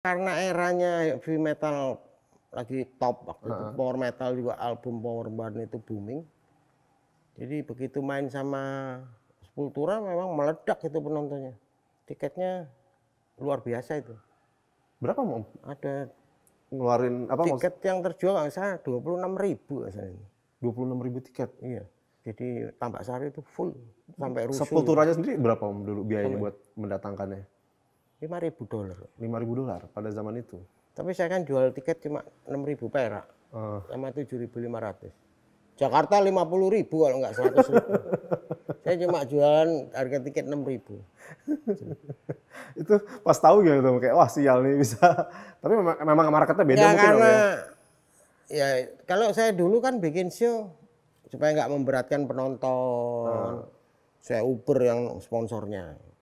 karena eranya heavy metal lagi top waktu uh -huh. itu power metal juga album power band itu booming jadi begitu main sama Sepultura memang meledak itu penontonnya tiketnya luar biasa itu berapa mau ada ngeluarin apa tiket maksud? yang terjual nggak saya dua puluh enam ribu asalnya dua puluh enam ribu tiket iya jadi tambak sari itu full sampai rusuh sepulturanya sendiri berapa om dulu biayanya Sampai. buat mendatangkannya lima ribu dolar. lima ribu dolar pada zaman itu. Tapi saya kan jual tiket cuma enam ribu perak. Uh. Sama ratus Jakarta lima puluh ribu kalau nggak seratus ribu. saya cuma jualan harga tiket enam ribu itu pas tahu gitu kayak wah sial nih bisa. Tapi memang, memang marketnya beda ya, mungkin ya? karena, ya. ya kalau saya dulu kan bikin show supaya nggak memberatkan penonton. Uh. Saya uber yang sponsornya.